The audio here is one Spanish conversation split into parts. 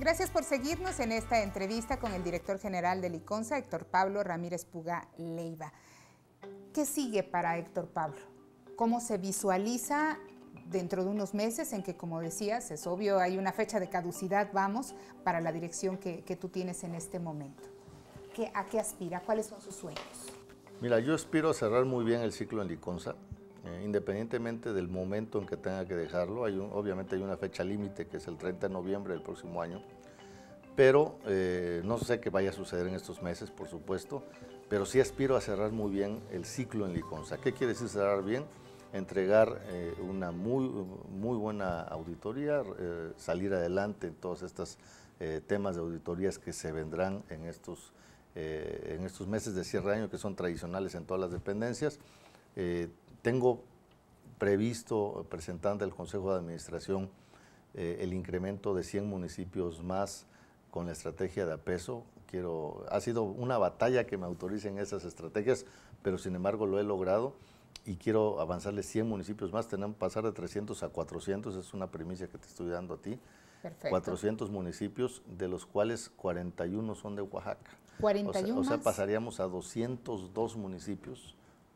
Gracias por seguirnos en esta entrevista con el director general de Liconza, Héctor Pablo Ramírez Puga Leiva. ¿Qué sigue para Héctor Pablo? ¿Cómo se visualiza dentro de unos meses en que, como decías, es obvio, hay una fecha de caducidad, vamos, para la dirección que, tú tienes en este momento? ¿A qué aspira? ¿Cuáles son sus sueños? Mira, yo aspiro a cerrar muy bien el ciclo en Liconza. Eh, independientemente del momento en que tenga que dejarlo. Hay obviamente hay una fecha límite que es el 30 de noviembre del próximo año, pero eh, no sé qué vaya a suceder en estos meses, por supuesto, pero sí aspiro a cerrar muy bien el ciclo en Liconza. ¿Qué quiere decir cerrar bien? entregar eh, una muy, muy buena auditoría, salir adelante en todos estos temas de auditorías que se vendrán en estos, en estos meses de cierre de año que son tradicionales en todas las dependencias eh, tengo previsto presentando el Consejo de Administración eh, el incremento de 100 municipios más con la estrategia de APESO. Quiero, ha sido una batalla que me autoricen esas estrategias, pero sin embargo lo he logrado y quiero avanzarle 100 municipios más. Tenemos pasar de 300 a 400, es una primicia que te estoy dando a ti. Perfecto. 400 municipios, de los cuales 41 son de Oaxaca. 41 o sea, pasaríamos a 202 municipios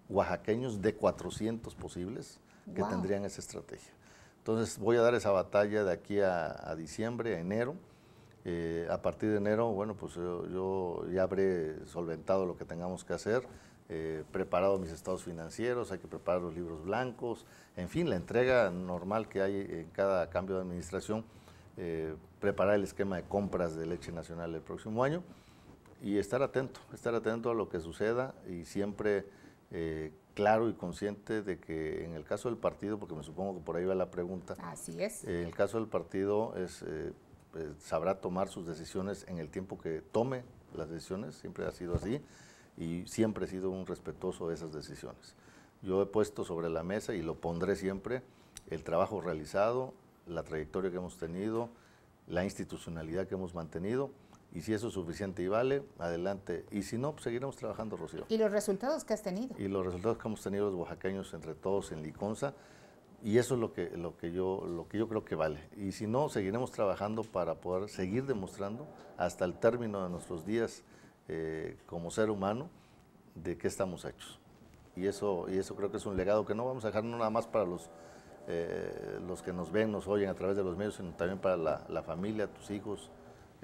oaxaqueños de 400 posibles que tendrían esa estrategia. Entonces voy a dar esa batalla de aquí a, diciembre, a enero. Eh, a partir de enero, bueno, pues yo, ya habré solventado lo que tengamos que hacer, eh, preparado mis estados financieros, hay que preparar los libros blancos, en fin, la entrega normal que hay en cada cambio de administración, eh, preparar el esquema de compras de leche nacional el próximo año y estar atento, estar atento a lo que suceda y siempre eh, claro y consciente de que en el caso del partido, porque me supongo que por ahí va la pregunta. Así es. en eh, el caso del partido es, eh, pues, sabrá tomar sus decisiones en el tiempo que tome las decisiones, siempre ha sido así y siempre he sido un respetuoso de esas decisiones. Yo he puesto sobre la mesa y lo pondré siempre el trabajo realizado, la trayectoria que hemos tenido, la institucionalidad que hemos mantenido y si eso es suficiente y vale, adelante. Y si no, pues, seguiremos trabajando, Rocío. Y los resultados que has tenido. Y los resultados que hemos tenido los oaxaqueños, entre todos, en Liconza. Y eso es lo que, lo, que yo, lo que yo creo que vale. Y si no, seguiremos trabajando para poder seguir demostrando hasta el término de nuestros días eh, como ser humano de qué estamos hechos. Y eso, y eso creo que es un legado que no vamos a dejar nada más para los, eh, los que nos ven, nos oyen a través de los medios, sino también para la, la familia, tus hijos,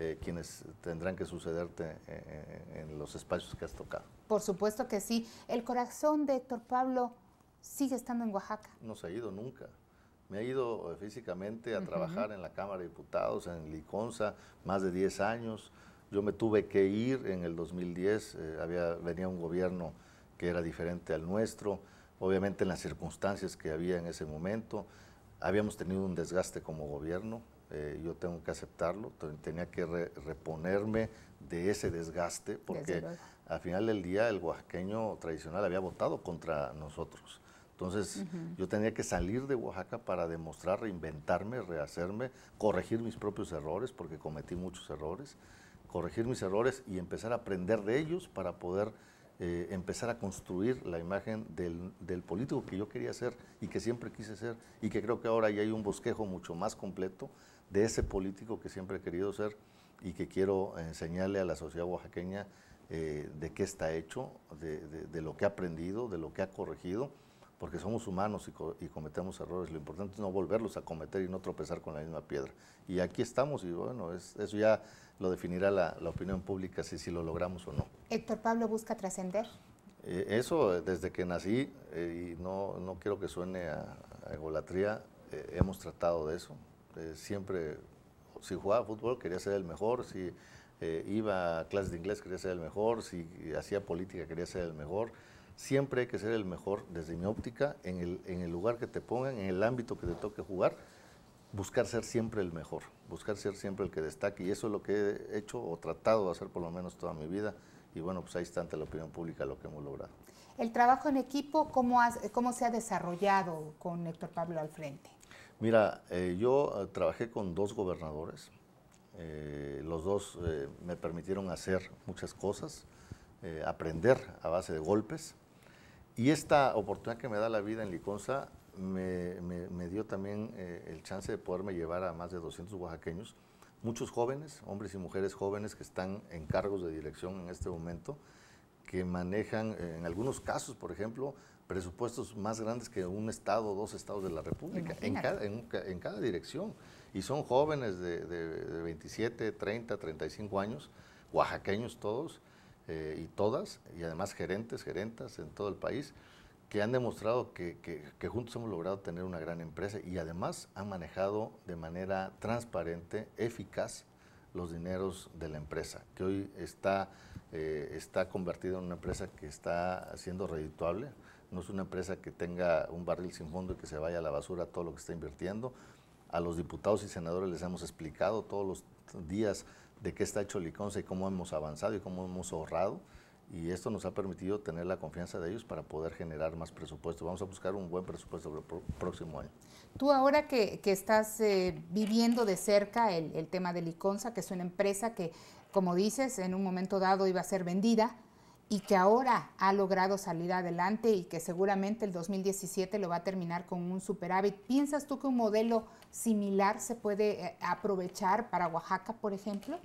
eh, quienes tendrán que sucederte eh, eh, en los espacios que has tocado. Por supuesto que sí. El corazón de Héctor Pablo sigue estando en Oaxaca. No se ha ido nunca. Me ha ido físicamente a trabajar en la Cámara de Diputados, en Liconza, más de 10 años. Yo me tuve que ir en el 2010, había, venía un gobierno que era diferente al nuestro, obviamente en las circunstancias que había en ese momento. Habíamos tenido un desgaste como gobierno, eh, yo tengo que aceptarlo, tenía que reponerme de ese desgaste, porque al final del día el oaxaqueño tradicional había votado contra nosotros. Entonces yo tenía que salir de Oaxaca para demostrar, reinventarme, rehacerme, corregir mis propios errores, porque cometí muchos errores, corregir mis errores y empezar a aprender de ellos para poder eh, empezar a construir la imagen del, del, político que yo quería ser y que siempre quise ser y que creo que ahora ya hay un bosquejo mucho más completo de ese político que siempre he querido ser y que quiero enseñarle a la sociedad oaxaqueña eh, de qué está hecho, de, lo que ha aprendido, de lo que ha corregido, porque somos humanos y, cometemos errores. Lo importante es no volverlos a cometer y no tropezar con la misma piedra. Y aquí estamos y bueno, eso ya lo definirá la, opinión pública, si, si lo logramos o no. ¿Héctor Pablo busca trascender? Eh, eso eh, desde que nací, y no, no quiero que suene a, a egolatría, hemos tratado de eso, eh, siempre, si jugaba fútbol quería ser el mejor, si eh, iba a clases de inglés quería ser el mejor, si hacía política quería ser el mejor. Siempre hay que ser el mejor desde mi óptica, en el, en el lugar que te pongan, en el ámbito que te toque jugar, buscar ser siempre el mejor, buscar ser siempre el que destaque. Y eso es lo que he hecho o tratado de hacer por lo menos toda mi vida. Y bueno, pues ahí está ante la opinión pública lo que hemos logrado. El trabajo en equipo, ¿cómo, cómo se ha desarrollado con Héctor Pablo al frente? Mira, eh, yo eh, trabajé con dos gobernadores. Eh, los dos me permitieron hacer muchas cosas, aprender a base de golpes. Y esta oportunidad que me da la vida en Liconza me, me dio también el chance de poderme llevar a más de 200 oaxaqueños, muchos jóvenes, hombres y mujeres jóvenes que están en cargos de dirección en este momento, que manejan, en algunos casos, por ejemplo, presupuestos más grandes que un estado dos estados de la República, en cada, en, dirección. Y son jóvenes de, 27, 30, 35 años, oaxaqueños todos eh, y todas, y además gerentes, gerentas en todo el país, que han demostrado que, juntos hemos logrado tener una gran empresa y además han manejado de manera transparente, eficaz, los dineros de la empresa, que hoy está, eh, está convertida en una empresa que está siendo redituable, no es una empresa que tenga un barril sin fondo y que se vaya a la basura todo lo que está invirtiendo. A los diputados y senadores les hemos explicado todos los días de qué está hecho Liconza y cómo hemos avanzado y cómo hemos ahorrado. Y esto nos ha permitido tener la confianza de ellos para poder generar más presupuesto. Vamos a buscar un buen presupuesto para el próximo año. Tú ahora que, estás eh, viviendo de cerca el, el tema de Liconza, que es una empresa que, como dices, en un momento dado iba a ser vendida, y que ahora ha logrado salir adelante y que seguramente el 2017 lo va a terminar con un superávit. ¿Piensas tú que un modelo similar se puede eh, aprovechar para Oaxaca, por ejemplo?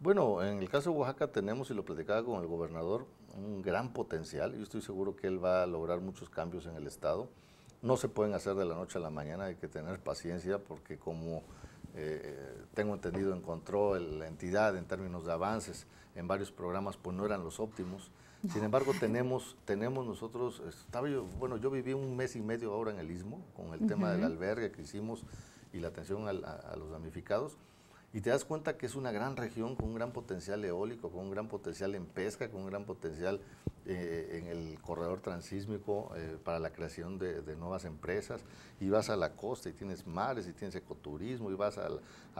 Bueno, en el caso de Oaxaca tenemos, y lo platicaba con el gobernador, un gran potencial. Yo estoy seguro que él va a lograr muchos cambios en el Estado. No se pueden hacer de la noche a la mañana, hay que tener paciencia porque como eh, tengo entendido, encontró la entidad en términos de avances en varios programas, pues no eran los óptimos. Sin embargo, tenemos, tenemos nosotros, bueno, yo viví un mes y medio ahora en el Istmo con el tema del albergue que hicimos y la atención a los damnificados. Y te das cuenta que es una gran región con un gran potencial eólico, con un gran potencial en pesca, con un gran potencial eh, en el corredor transísmico eh, para la creación de, nuevas empresas. Y vas a la costa y tienes mares y tienes ecoturismo y vas a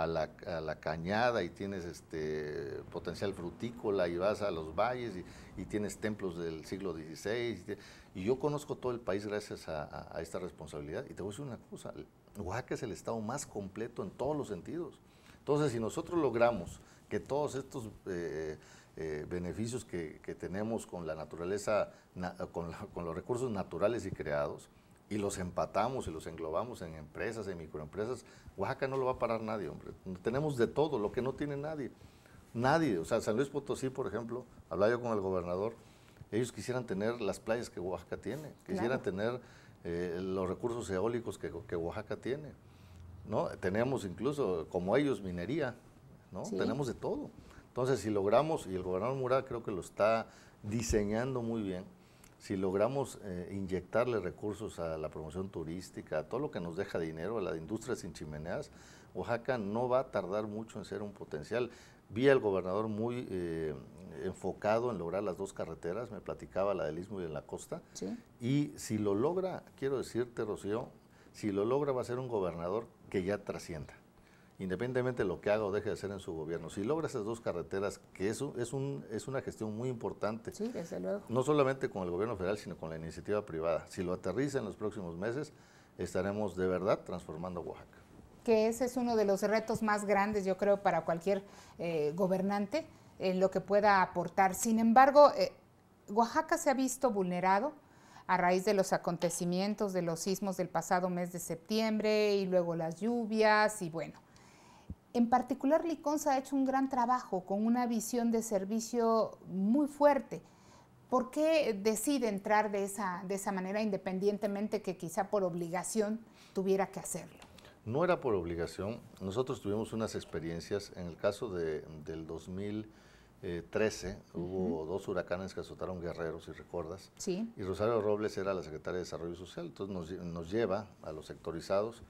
la, a la, cañada y tienes este potencial frutícola y vas a los valles y, tienes templos del siglo XVI. Y yo conozco todo el país gracias a, a esta responsabilidad. Y te voy a decir una cosa, Oaxaca es el estado más completo en todos los sentidos. Entonces, si nosotros logramos que todos estos eh, eh, eh, beneficios que, tenemos con la naturaleza, con, los recursos naturales y creados, y los empatamos y los englobamos en empresas, en microempresas, Oaxaca no lo va a parar nadie, hombre. Tenemos de todo, lo que no tiene nadie. Nadie, o sea, San Luis Potosí, por ejemplo, hablaba yo con el gobernador, ellos quisieran tener las playas que Oaxaca tiene, quisieran tener los recursos eólicos que Oaxaca tiene. ¿no? Tenemos incluso, como ellos, minería, ¿no? Tenemos de todo. Entonces, si logramos, y el gobernador Murat creo que lo está diseñando muy bien, si logramos eh, inyectarle recursos a la promoción turística, a todo lo que nos deja dinero, a la industria sin chimeneas, Oaxaca no va a tardar mucho en ser un potencial. Vi al gobernador muy eh, enfocado en lograr las dos carreteras, me platicaba la del Istmo y en la costa, y si lo logra, quiero decirte, Rocío, si lo logra va a ser un gobernador que ya trascienda, independientemente de lo que haga o deje de hacer en su gobierno. Si logra esas dos carreteras, que eso es, un, es una gestión muy importante. No solamente con el gobierno federal, sino con la iniciativa privada. Si lo aterriza en los próximos meses, estaremos de verdad transformando Oaxaca. Que ese es uno de los retos más grandes, yo creo, para cualquier eh, gobernante, en eh, lo que pueda aportar. Sin embargo, eh, Oaxaca se ha visto vulnerado a raíz de los acontecimientos de los sismos del pasado mes de septiembre y luego las lluvias y bueno. En particular, Liconza ha hecho un gran trabajo con una visión de servicio muy fuerte. ¿Por qué decide entrar de esa, de esa manera independientemente que quizá por obligación tuviera que hacerlo? No era por obligación. Nosotros tuvimos unas experiencias, en el caso de, del 2000 13 eh, hubo dos huracanes que azotaron guerreros, si recuerdas. Sí. Y Rosario Robles era la secretaria de Desarrollo Social. Entonces nos, lleva a los sectorizados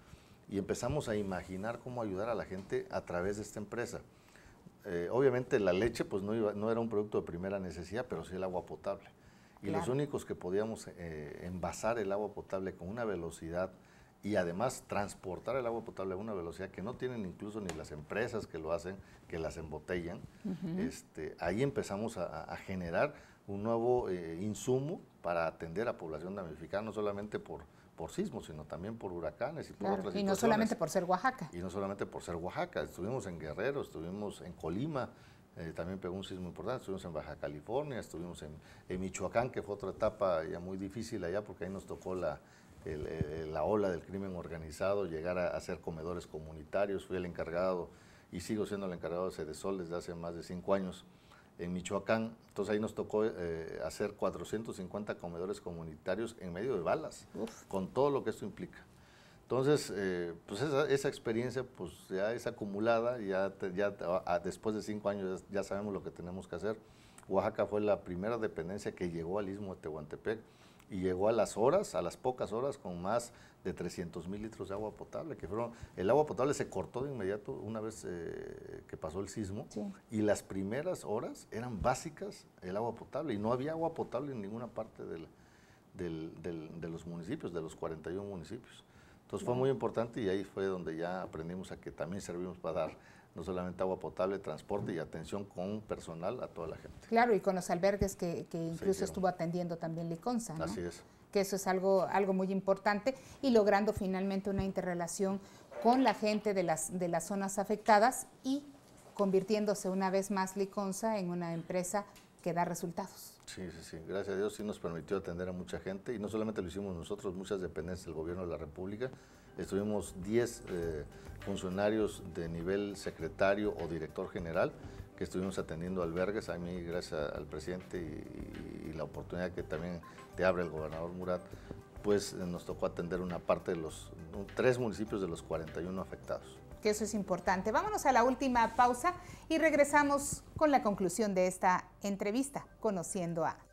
y empezamos a imaginar cómo ayudar a la gente a través de esta empresa. Eh, obviamente la leche pues no, era un producto de primera necesidad, pero sí el agua potable. Y los únicos que podíamos eh, envasar el agua potable con una velocidad y además transportar el agua potable a una velocidad que no tienen incluso ni las empresas que lo hacen, que las embotellan, este, ahí empezamos a, generar un nuevo eh, insumo para atender a población damnificada, no solamente por, por sismos, sino también por huracanes y por otras otras Y no solamente por ser Oaxaca. Y no solamente por ser Oaxaca, estuvimos en Guerrero, estuvimos en Colima, eh, también pegó un sismo importante, estuvimos en Baja California, estuvimos en Michoacán, que fue otra etapa ya muy difícil allá porque ahí nos tocó la, la ola del crimen organizado, llegar a, hacer comedores comunitarios. Fui el encargado y sigo siendo el encargado de Cedesol desde hace más de cinco años en Michoacán. Entonces ahí nos tocó eh, hacer 450 comedores comunitarios en medio de balas, con todo lo que esto implica. Entonces, eh, pues esa, experiencia pues ya es acumulada, ya, ya después de cinco años ya sabemos lo que tenemos que hacer. Oaxaca fue la primera dependencia que llegó al istmo de Tehuantepec y llegó a las horas, a las pocas horas, con más de 300 mil litros de agua potable, que fueron, el agua potable se cortó de inmediato una vez eh, que pasó el sismo, y las primeras horas eran básicas el agua potable, y no había agua potable en ninguna parte de los municipios, de los 41 municipios. Entonces fue muy importante y ahí fue donde ya aprendimos a que también servimos para dar no solamente agua potable, transporte y atención con personal a toda la gente. Claro, y con los albergues que, incluso estuvo atendiendo también Liconza. ¿no? Así es. Que eso es algo, algo muy importante y logrando finalmente una interrelación con la gente de las, de las zonas afectadas y convirtiéndose una vez más Liconza en una empresa que da resultados. Sí, sí, sí. Gracias a Dios sí nos permitió atender a mucha gente y no solamente lo hicimos nosotros, muchas dependencias del gobierno de la República estuvimos 10 eh, funcionarios de nivel secretario o director general que estuvimos atendiendo albergues. A mí, gracias al presidente y, la oportunidad que también te abre el gobernador Murat, pues eh, nos tocó atender una parte de los tres municipios de los 41 afectados. Que eso es importante. Vámonos a la última pausa y regresamos con la conclusión de esta entrevista, conociendo a.